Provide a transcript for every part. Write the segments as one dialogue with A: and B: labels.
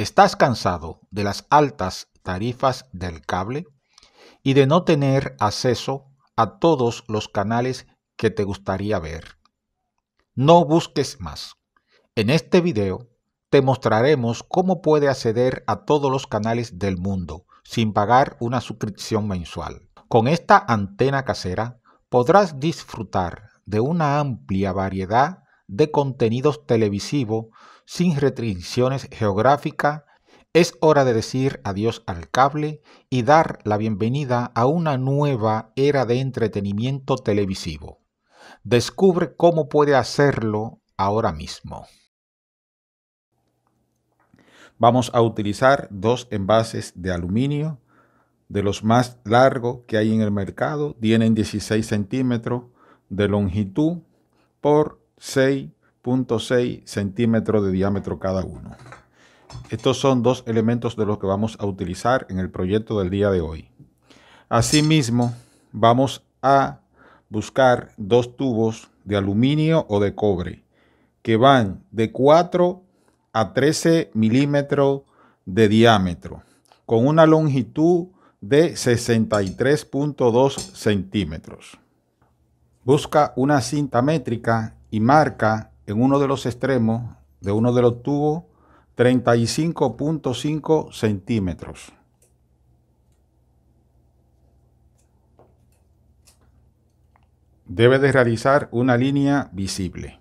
A: ¿Estás cansado de las altas tarifas del cable y de no tener acceso a todos los canales que te gustaría ver? No busques más. En este video te mostraremos cómo puede acceder a todos los canales del mundo sin pagar una suscripción mensual. Con esta antena casera podrás disfrutar de una amplia variedad de contenidos televisivos sin restricciones geográficas, es hora de decir adiós al cable y dar la bienvenida a una nueva era de entretenimiento televisivo. Descubre cómo puede hacerlo ahora mismo. Vamos a utilizar dos envases de aluminio de los más largos que hay en el mercado. Tienen 16 centímetros de longitud por 6 .6 centímetros de diámetro cada uno. Estos son dos elementos de los que vamos a utilizar en el proyecto del día de hoy. Asimismo, vamos a buscar dos tubos de aluminio o de cobre que van de 4 a 13 milímetros de diámetro con una longitud de 63.2 centímetros. Busca una cinta métrica y marca en uno de los extremos de uno de los tubos 35.5 centímetros. Debe de realizar una línea visible.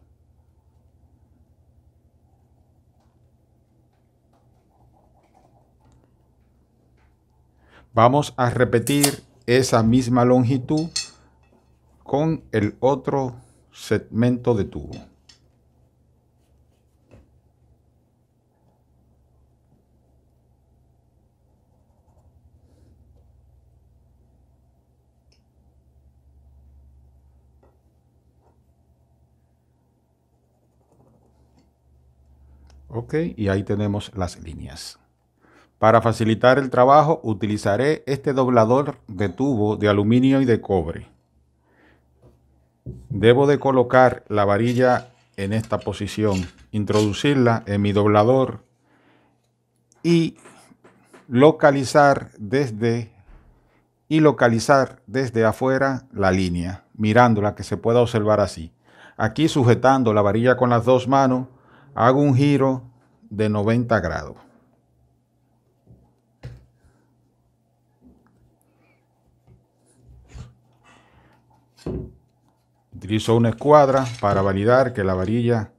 A: Vamos a repetir esa misma longitud con el otro segmento de tubo. Ok, y ahí tenemos las líneas. Para facilitar el trabajo utilizaré este doblador de tubo de aluminio y de cobre. Debo de colocar la varilla en esta posición, introducirla en mi doblador y localizar desde y localizar desde afuera la línea, mirándola que se pueda observar así. Aquí sujetando la varilla con las dos manos hago un giro de 90 grados. Utilizo una escuadra para validar que la varilla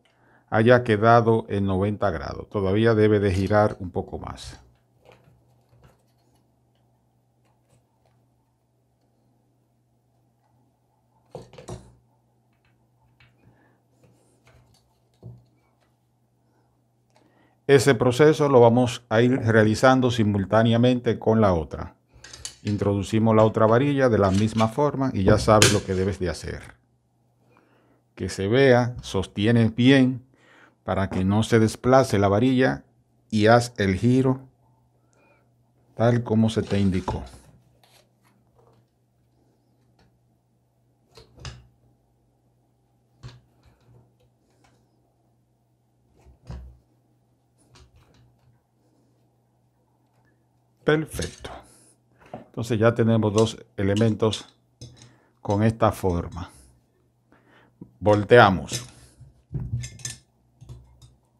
A: haya quedado en 90 grados. Todavía debe de girar un poco más. Ese proceso lo vamos a ir realizando simultáneamente con la otra. Introducimos la otra varilla de la misma forma y ya sabes lo que debes de hacer. Que se vea, sostienes bien para que no se desplace la varilla y haz el giro tal como se te indicó. Perfecto. Entonces ya tenemos dos elementos con esta forma. Volteamos.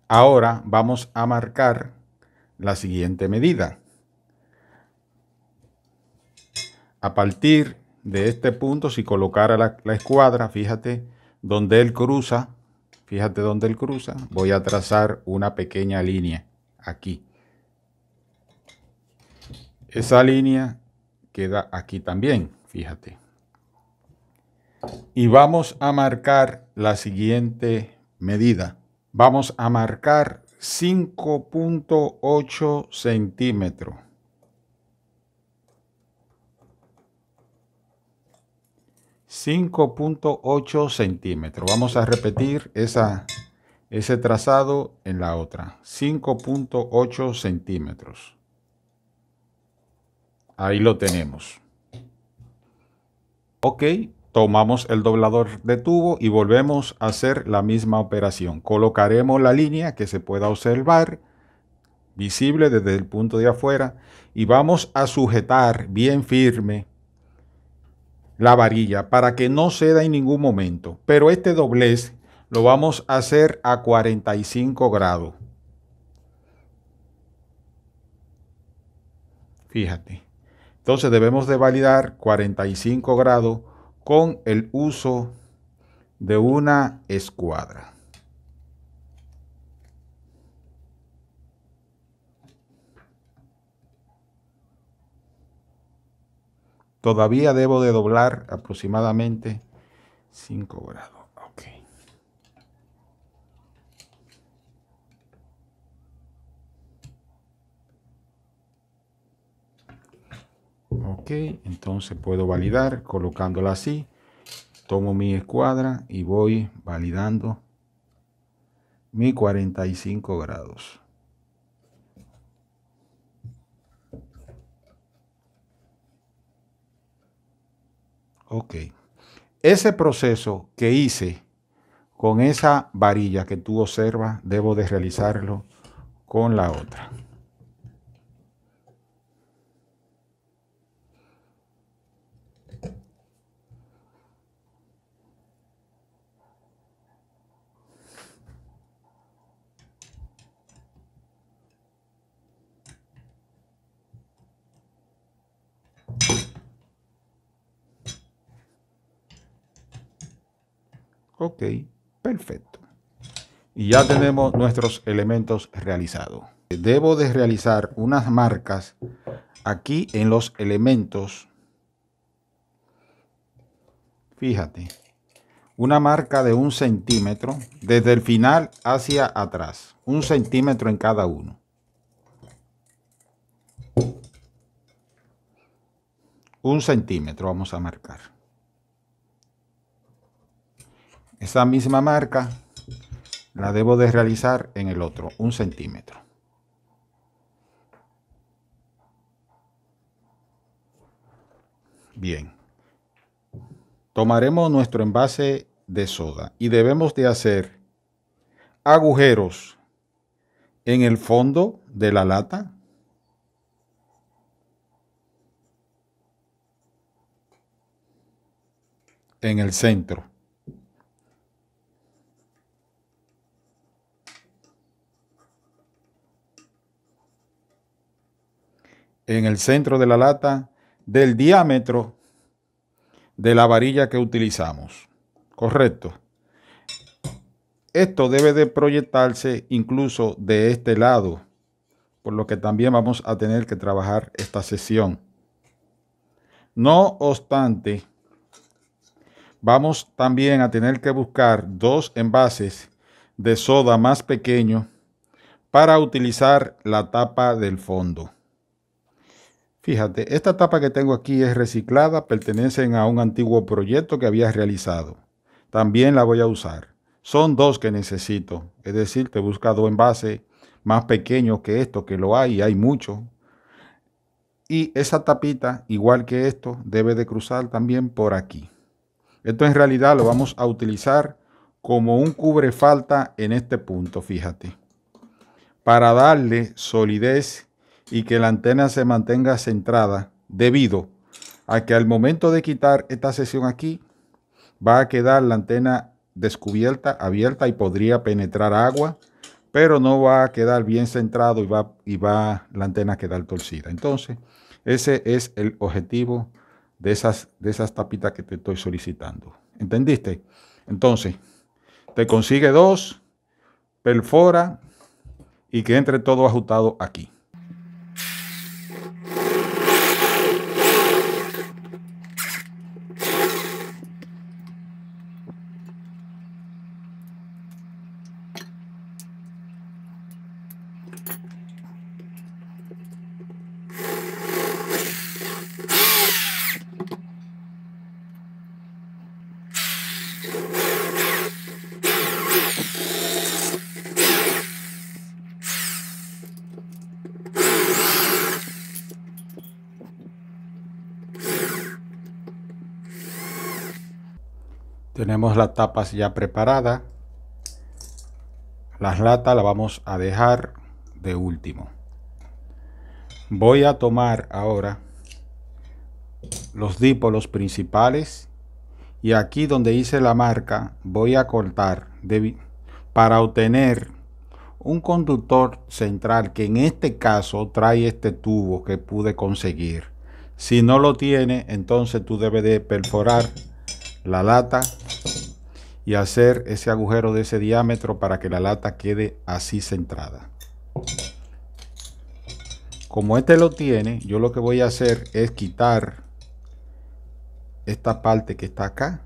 A: Ahora vamos a marcar la siguiente medida. A partir de este punto, si colocara la, escuadra, fíjate donde él cruza, fíjate donde él cruza, voy a trazar una pequeña línea aquí. Esa línea queda aquí también, fíjate. Y vamos a marcar la siguiente medida. Vamos a marcar 5.8 centímetros. 5.8 centímetros. Vamos a repetir ese trazado en la otra. 5.8 centímetros. Ahí lo tenemos. Ok, tomamos el doblador de tubo y volvemos a hacer la misma operación. Colocaremos la línea que se pueda observar visible desde el punto de afuera y vamos a sujetar bien firme la varilla para que no ceda en ningún momento. Pero este doblez lo vamos a hacer a 45 grados. Fíjate. Entonces debemos de validar 45 grados con el uso de una escuadra. Todavía debo de doblar aproximadamente 5 grados. Ok, entonces puedo validar colocándola así. Tomo mi escuadra y voy validando mi 45 grados. Ok. Ese proceso que hice con esa varilla que tú observas, debo de realizarlo con la otra. Ok, perfecto. Y ya tenemos nuestros elementos realizados. Debo de realizar unas marcas aquí en los elementos. Fíjate, una marca de un centímetro desde el final hacia atrás. Un centímetro en cada uno. Un centímetro vamos a marcar. Esa misma marca la debo de realizar en el otro, un centímetro. Bien. Tomaremos nuestro envase de soda y debemos de hacer agujeros en el fondo de la lata. En el centro. en el centro de la lata del diámetro de la varilla que utilizamos. Correcto. Esto debe de proyectarse incluso de este lado, por lo que también vamos a tener que trabajar esta sesión. No obstante, vamos también a tener que buscar dos envases de soda más pequeños para utilizar la tapa del fondo. Fíjate, esta tapa que tengo aquí es reciclada, pertenecen a un antiguo proyecto que había realizado. También la voy a usar. Son dos que necesito, es decir, te busca dos envases más pequeños que esto, que lo hay, hay muchos. Y esa tapita, igual que esto, debe de cruzar también por aquí. Esto en realidad lo vamos a utilizar como un cubre falta en este punto, fíjate. Para darle solidez y que la antena se mantenga centrada debido a que al momento de quitar esta sesión aquí va a quedar la antena descubierta, abierta y podría penetrar agua, pero no va a quedar bien centrado y va, y va la antena a quedar torcida. Entonces, ese es el objetivo de esas, de esas tapitas que te estoy solicitando. ¿Entendiste? Entonces, te consigue dos, perfora y que entre todo ajustado aquí. tenemos las tapas ya preparadas las latas las vamos a dejar de último voy a tomar ahora los dipolos principales y aquí donde hice la marca voy a cortar para obtener un conductor central que en este caso trae este tubo que pude conseguir si no lo tiene entonces tú debes de perforar la lata y hacer ese agujero de ese diámetro para que la lata quede así centrada. Como este lo tiene, yo lo que voy a hacer es quitar esta parte que está acá.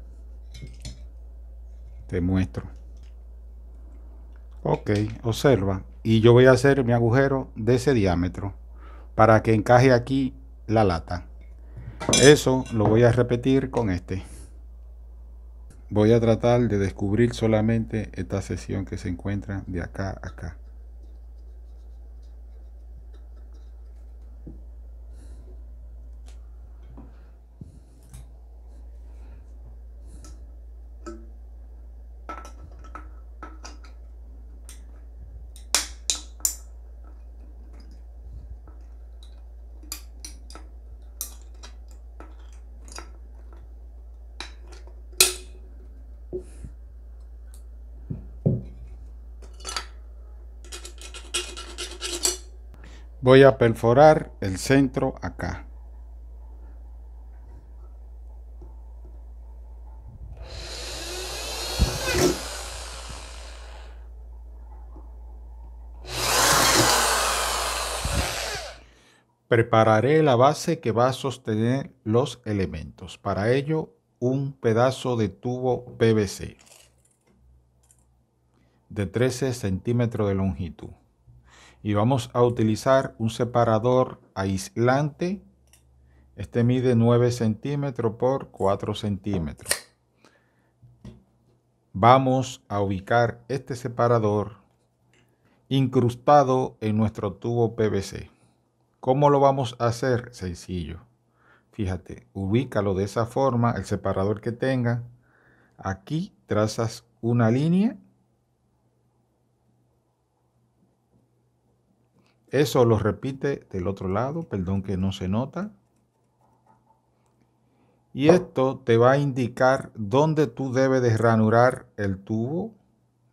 A: Te muestro. Ok, observa. Y yo voy a hacer mi agujero de ese diámetro para que encaje aquí la lata. Eso lo voy a repetir con este. Voy a tratar de descubrir solamente esta sesión que se encuentra de acá a acá. voy a perforar el centro acá Prepararé la base que va a sostener los elementos. Para ello, un pedazo de tubo PVC de 13 centímetros de longitud y vamos a utilizar un separador aislante. Este mide 9 centímetros por 4 centímetros. Vamos a ubicar este separador incrustado en nuestro tubo PVC. ¿Cómo lo vamos a hacer? Sencillo. Fíjate, ubícalo de esa forma, el separador que tenga. Aquí trazas una línea Eso lo repite del otro lado, perdón que no se nota. Y esto te va a indicar dónde tú debes de ranurar el tubo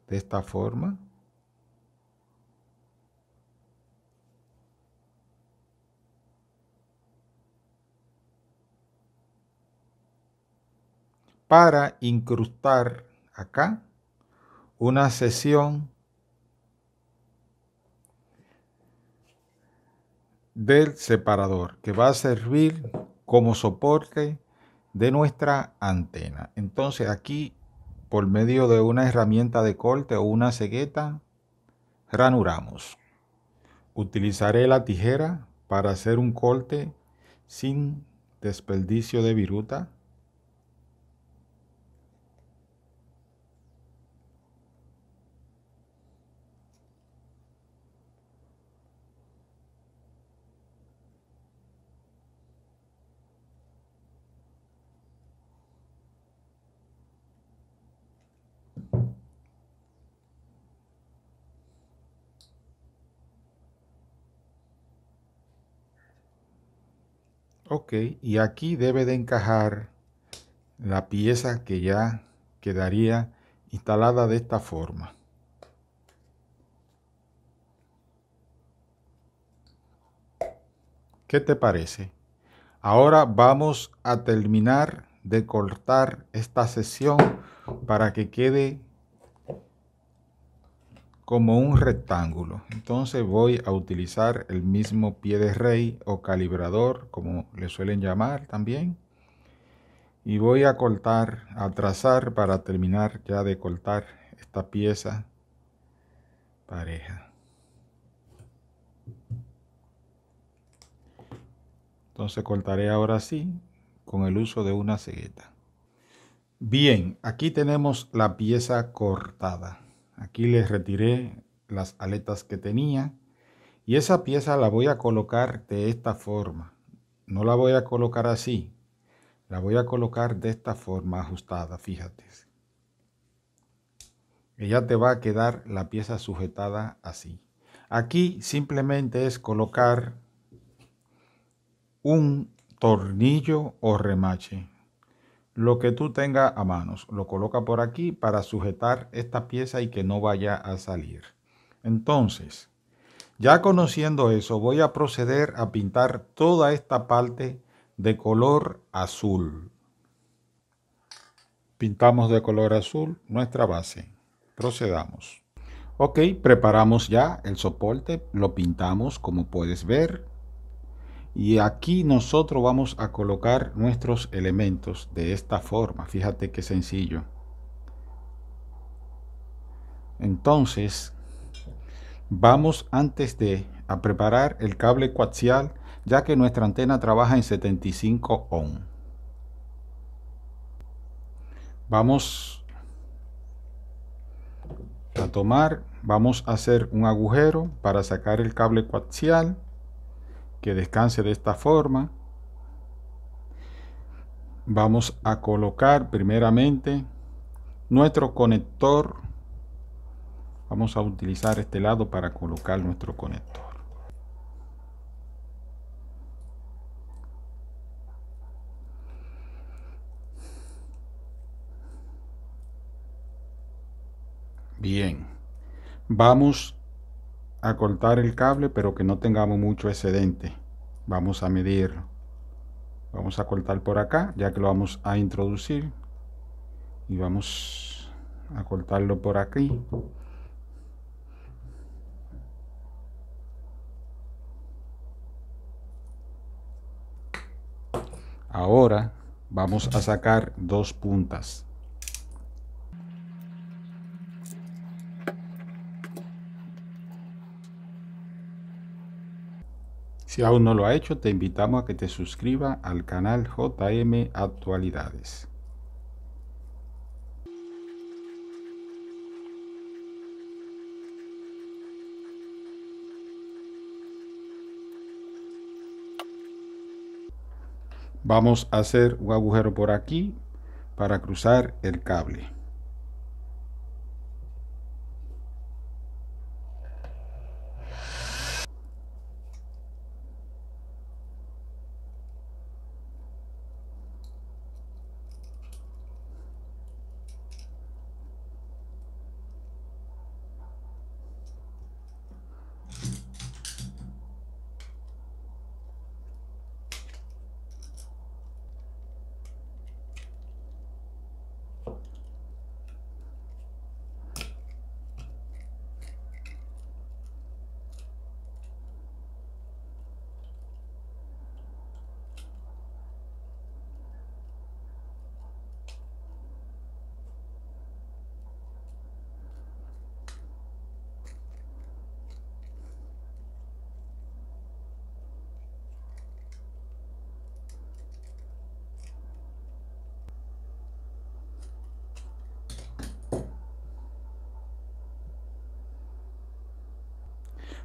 A: de esta forma. Para incrustar acá una sesión del separador que va a servir como soporte de nuestra antena. Entonces aquí por medio de una herramienta de corte o una cegueta ranuramos. Utilizaré la tijera para hacer un corte sin desperdicio de viruta. Ok, y aquí debe de encajar la pieza que ya quedaría instalada de esta forma. ¿Qué te parece? Ahora vamos a terminar de cortar esta sesión para que quede como un rectángulo. Entonces voy a utilizar el mismo pie de rey o calibrador, como le suelen llamar también. Y voy a cortar, a trazar para terminar ya de cortar esta pieza pareja. Entonces cortaré ahora sí con el uso de una cegueta. Bien, aquí tenemos la pieza cortada. Aquí les retiré las aletas que tenía y esa pieza la voy a colocar de esta forma. No la voy a colocar así, la voy a colocar de esta forma ajustada, fíjate. ella ya te va a quedar la pieza sujetada así. Aquí simplemente es colocar un tornillo o remache lo que tú tengas a manos. Lo coloca por aquí para sujetar esta pieza y que no vaya a salir. Entonces, ya conociendo eso, voy a proceder a pintar toda esta parte de color azul. Pintamos de color azul nuestra base. Procedamos. Ok, preparamos ya el soporte, lo pintamos como puedes ver. Y aquí nosotros vamos a colocar nuestros elementos de esta forma. Fíjate qué sencillo. Entonces, vamos antes de a preparar el cable coaxial, ya que nuestra antena trabaja en 75 ohm. Vamos a tomar, vamos a hacer un agujero para sacar el cable coaxial que descanse de esta forma. Vamos a colocar primeramente nuestro conector. Vamos a utilizar este lado para colocar nuestro conector. Bien, vamos a cortar el cable pero que no tengamos mucho excedente vamos a medir vamos a cortar por acá ya que lo vamos a introducir y vamos a cortarlo por aquí ahora vamos a sacar dos puntas Si aún no lo ha hecho, te invitamos a que te suscribas al canal JM Actualidades. Vamos a hacer un agujero por aquí para cruzar el cable.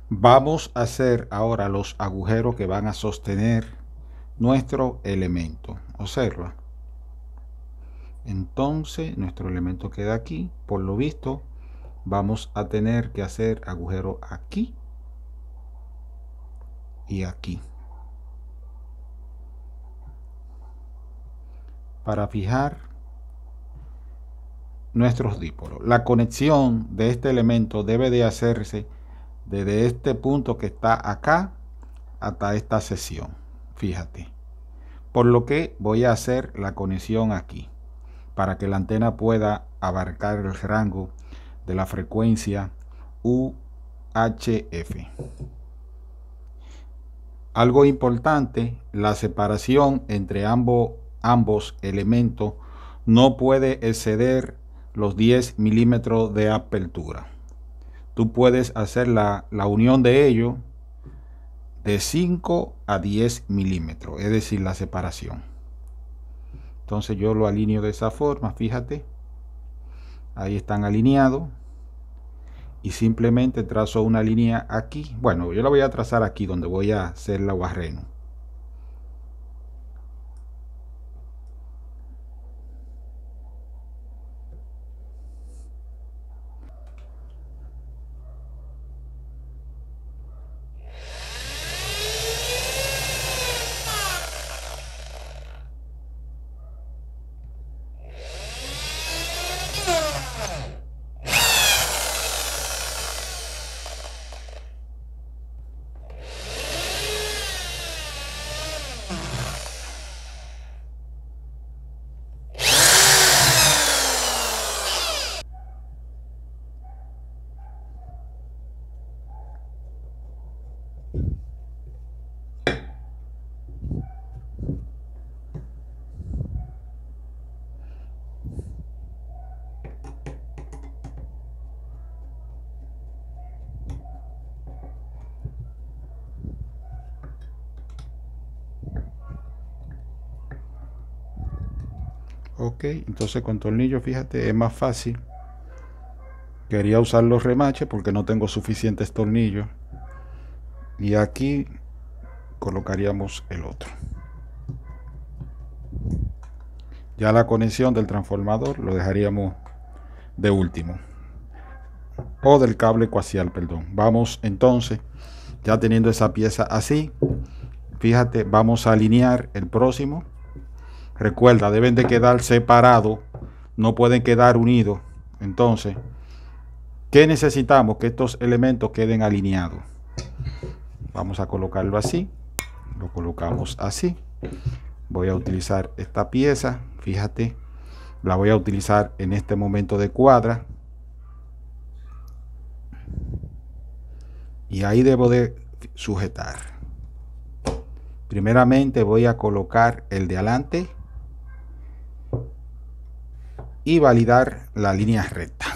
A: Vamos a hacer ahora los agujeros que van a sostener nuestro elemento. Observa. Entonces nuestro elemento queda aquí. Por lo visto vamos a tener que hacer agujero aquí y aquí. Para fijar nuestros dípolos. La conexión de este elemento debe de hacerse desde este punto que está acá hasta esta sesión. Fíjate. Por lo que voy a hacer la conexión aquí para que la antena pueda abarcar el rango de la frecuencia UHF. Algo importante, la separación entre ambos, ambos elementos no puede exceder los 10 milímetros de apertura tú puedes hacer la, unión de ello de 5 a 10 milímetros, es decir, la separación. Entonces yo lo alineo de esa forma, fíjate. Ahí están alineados. Y simplemente trazo una línea aquí. Bueno, yo la voy a trazar aquí donde voy a hacer la barreno. ok entonces con tornillos fíjate es más fácil quería usar los remaches porque no tengo suficientes tornillos y aquí colocaríamos el otro ya la conexión del transformador lo dejaríamos de último o del cable coaxial perdón vamos entonces ya teniendo esa pieza así fíjate vamos a alinear el próximo Recuerda, deben de quedar separados, no pueden quedar unidos. Entonces, ¿qué necesitamos? Que estos elementos queden alineados. Vamos a colocarlo así. Lo colocamos así. Voy a utilizar esta pieza. Fíjate, la voy a utilizar en este momento de cuadra. Y ahí debo de sujetar. Primeramente voy a colocar el de adelante y validar la línea recta.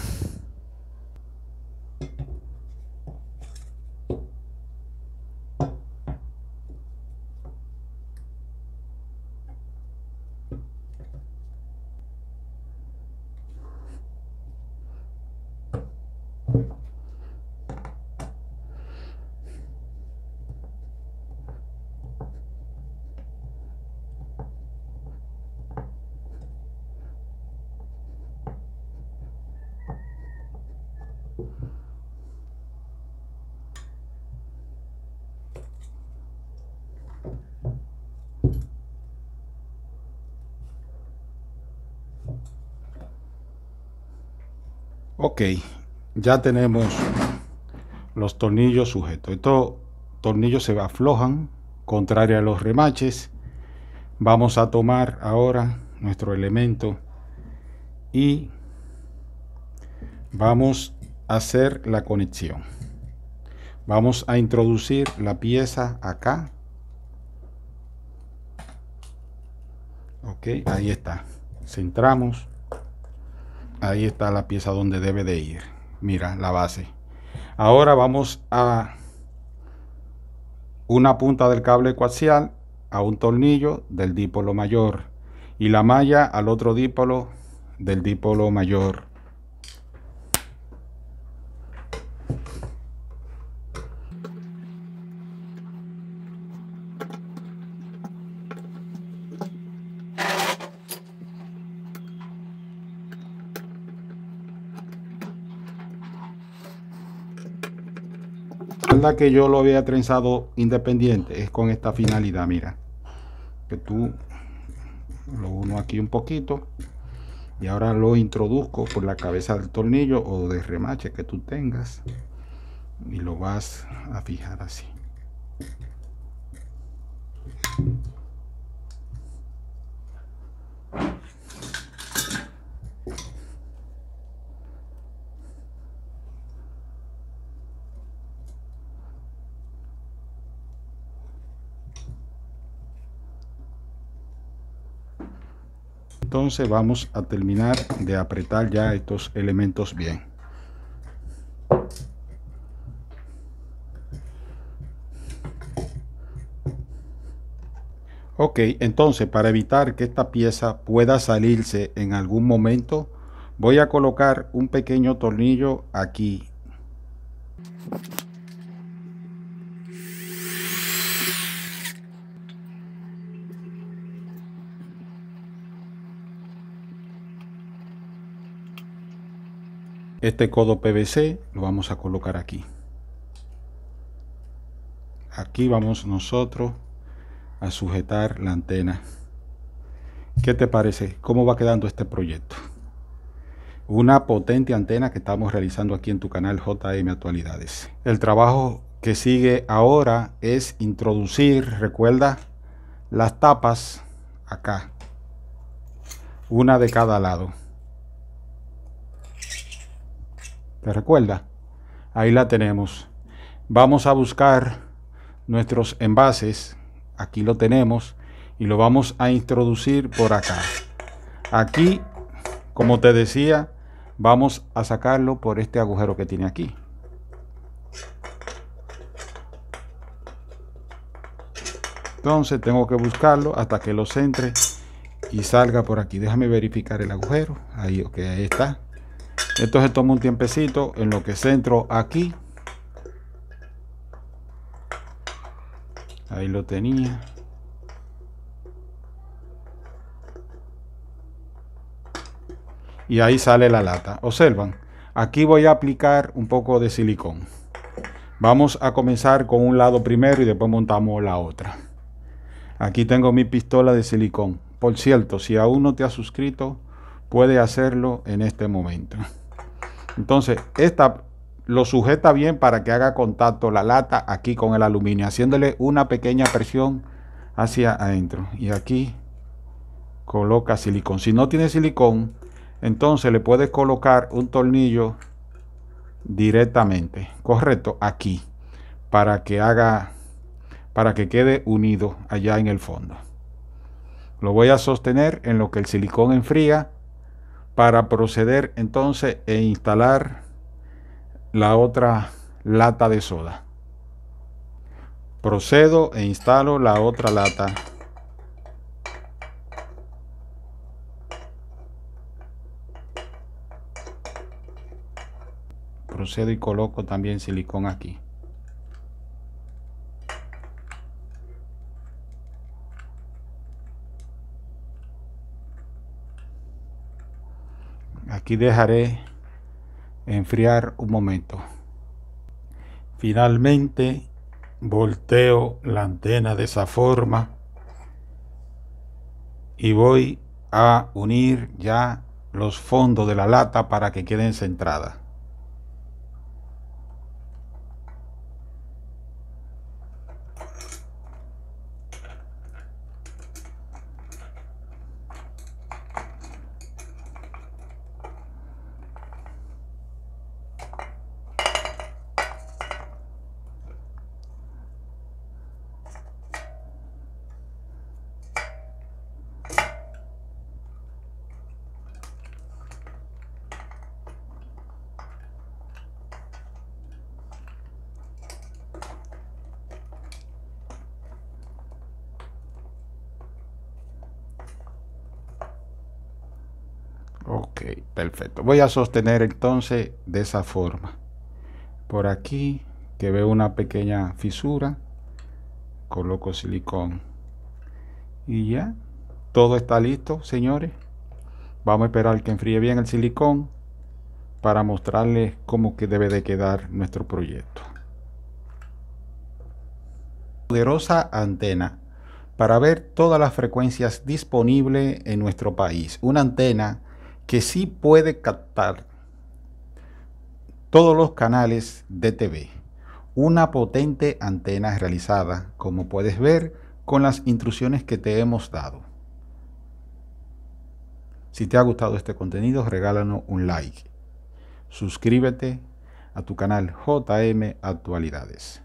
A: ya tenemos los tornillos sujetos. Estos tornillos se aflojan, contrario a los remaches. Vamos a tomar ahora nuestro elemento y vamos a hacer la conexión. Vamos a introducir la pieza acá. Ok, ahí está. Centramos ahí está la pieza donde debe de ir mira la base ahora vamos a una punta del cable coaxial a un tornillo del dipolo mayor y la malla al otro dipolo del dipolo mayor que yo lo había trenzado independiente, es con esta finalidad, mira. Que tú lo uno aquí un poquito y ahora lo introduzco por la cabeza del tornillo o de remache que tú tengas y lo vas a fijar así. vamos a terminar de apretar ya estos elementos bien. Ok, entonces para evitar que esta pieza pueda salirse en algún momento, voy a colocar un pequeño tornillo aquí. Este codo PVC lo vamos a colocar aquí. Aquí vamos nosotros a sujetar la antena. ¿Qué te parece? ¿Cómo va quedando este proyecto? Una potente antena que estamos realizando aquí en tu canal JM Actualidades. El trabajo que sigue ahora es introducir, recuerda, las tapas acá. Una de cada lado. ¿Te recuerda? Ahí la tenemos. Vamos a buscar nuestros envases. Aquí lo tenemos. Y lo vamos a introducir por acá. Aquí, como te decía, vamos a sacarlo por este agujero que tiene aquí. Entonces tengo que buscarlo hasta que lo centre y salga por aquí. Déjame verificar el agujero. Ahí, ok, ahí está entonces tomo un tiempecito en lo que centro aquí ahí lo tenía y ahí sale la lata observan aquí voy a aplicar un poco de silicón vamos a comenzar con un lado primero y después montamos la otra aquí tengo mi pistola de silicón por cierto si aún no te has suscrito puede hacerlo en este momento entonces, esta lo sujeta bien para que haga contacto la lata aquí con el aluminio, haciéndole una pequeña presión hacia adentro. Y aquí coloca silicón. Si no tiene silicón, entonces le puedes colocar un tornillo directamente, correcto, aquí, para que haga, para que quede unido allá en el fondo. Lo voy a sostener en lo que el silicón enfría para proceder entonces e instalar la otra lata de soda. Procedo e instalo la otra lata. Procedo y coloco también silicón aquí. dejaré enfriar un momento. Finalmente volteo la antena de esa forma y voy a unir ya los fondos de la lata para que queden centradas. Ok, perfecto. Voy a sostener entonces de esa forma. Por aquí, que veo una pequeña fisura, coloco silicón. Y ya, todo está listo, señores. Vamos a esperar que enfríe bien el silicón para mostrarles cómo que debe de quedar nuestro proyecto. Poderosa antena para ver todas las frecuencias disponibles en nuestro país. Una antena que sí puede captar todos los canales de TV. Una potente antena realizada, como puedes ver, con las instrucciones que te hemos dado. Si te ha gustado este contenido, regálanos un like. Suscríbete a tu canal JM Actualidades.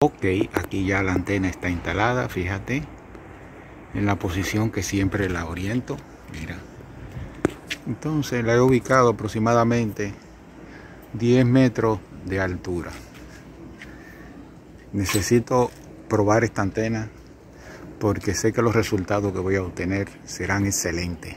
A: ok aquí ya la antena está instalada fíjate en la posición que siempre la oriento mira entonces la he ubicado aproximadamente 10 metros de altura necesito probar esta antena porque sé que los resultados que voy a obtener serán excelentes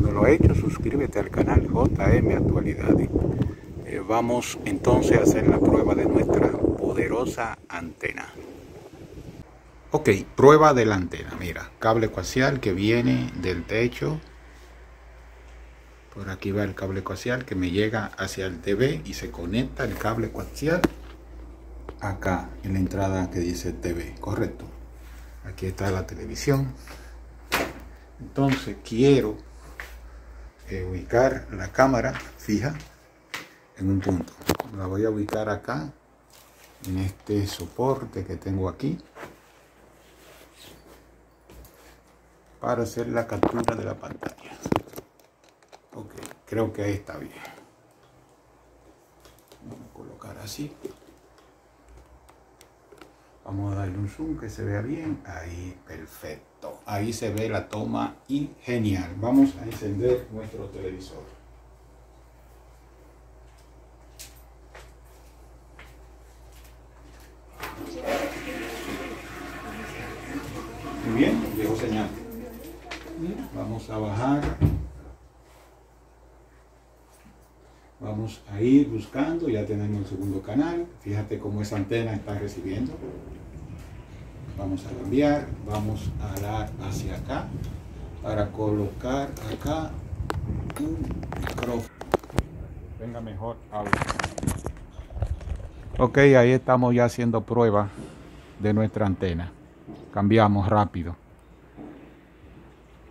A: no lo ha hecho, suscríbete al canal JM Actualidad. Eh, vamos entonces a hacer la prueba de nuestra poderosa antena. Ok, prueba de la antena. Mira, cable coaxial que viene del techo. Por aquí va el cable coaxial que me llega hacia el TV y se conecta el cable coaxial acá en la entrada que dice TV, correcto. Aquí está la televisión. Entonces quiero eh, ubicar la cámara fija en un punto. La voy a ubicar acá, en este soporte que tengo aquí, para hacer la captura de la pantalla. Ok, creo que ahí está bien. Vamos a colocar así. Vamos a darle un zoom que se vea bien. Ahí, perfecto. Ahí se ve la toma y genial. Vamos a encender nuestro televisor. Muy bien, llegó señal. Vamos a bajar Vamos a ir buscando, ya tenemos el segundo canal, fíjate cómo esa antena está recibiendo. Vamos a cambiar, vamos a dar hacia acá para colocar acá un micrófono. Venga mejor Ok, ahí estamos ya haciendo prueba de nuestra antena. Cambiamos rápido.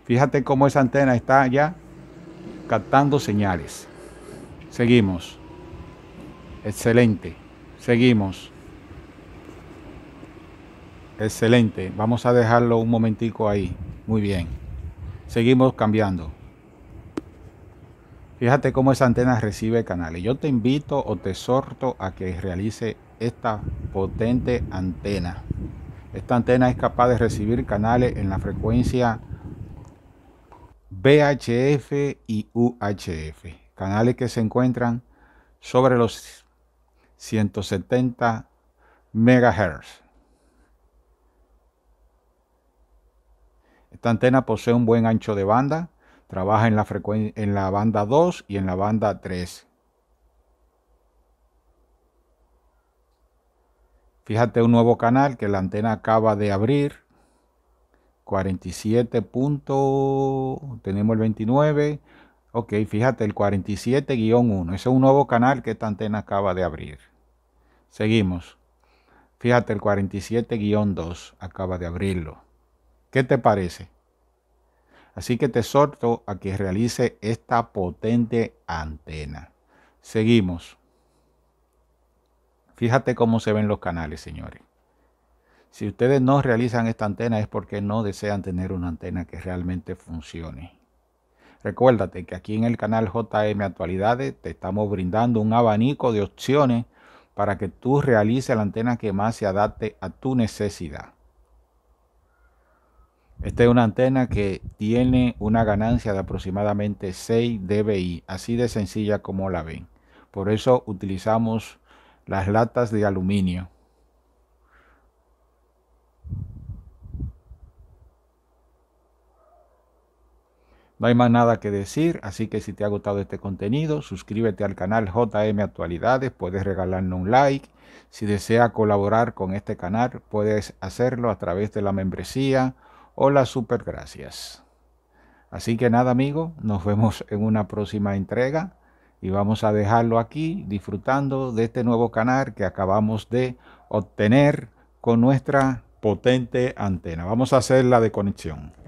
A: Fíjate cómo esa antena está ya captando señales. Seguimos. Excelente. Seguimos. Excelente. Vamos a dejarlo un momentico ahí. Muy bien. Seguimos cambiando. Fíjate cómo esa antena recibe canales. Yo te invito o te exhorto a que realice esta potente antena. Esta antena es capaz de recibir canales en la frecuencia VHF y UHF canales que se encuentran sobre los 170 MHz. Esta antena posee un buen ancho de banda, trabaja en la, en la banda 2 y en la banda 3. Fíjate un nuevo canal que la antena acaba de abrir. 47 tenemos el 29, Ok, fíjate, el 47-1. Ese es un nuevo canal que esta antena acaba de abrir. Seguimos. Fíjate, el 47-2 acaba de abrirlo. ¿Qué te parece? Así que te exhorto a que realice esta potente antena. Seguimos. Fíjate cómo se ven los canales, señores. Si ustedes no realizan esta antena es porque no desean tener una antena que realmente funcione. Recuérdate que aquí en el canal JM Actualidades te estamos brindando un abanico de opciones para que tú realices la antena que más se adapte a tu necesidad. Esta es una antena que tiene una ganancia de aproximadamente 6 dBi, así de sencilla como la ven. Por eso utilizamos las latas de aluminio. No hay más nada que decir, así que si te ha gustado este contenido, suscríbete al canal JM Actualidades, puedes regalarnos un like. Si desea colaborar con este canal, puedes hacerlo a través de la membresía o las gracias. Así que nada, amigo, nos vemos en una próxima entrega y vamos a dejarlo aquí disfrutando de este nuevo canal que acabamos de obtener con nuestra potente antena. Vamos a hacer la de conexión.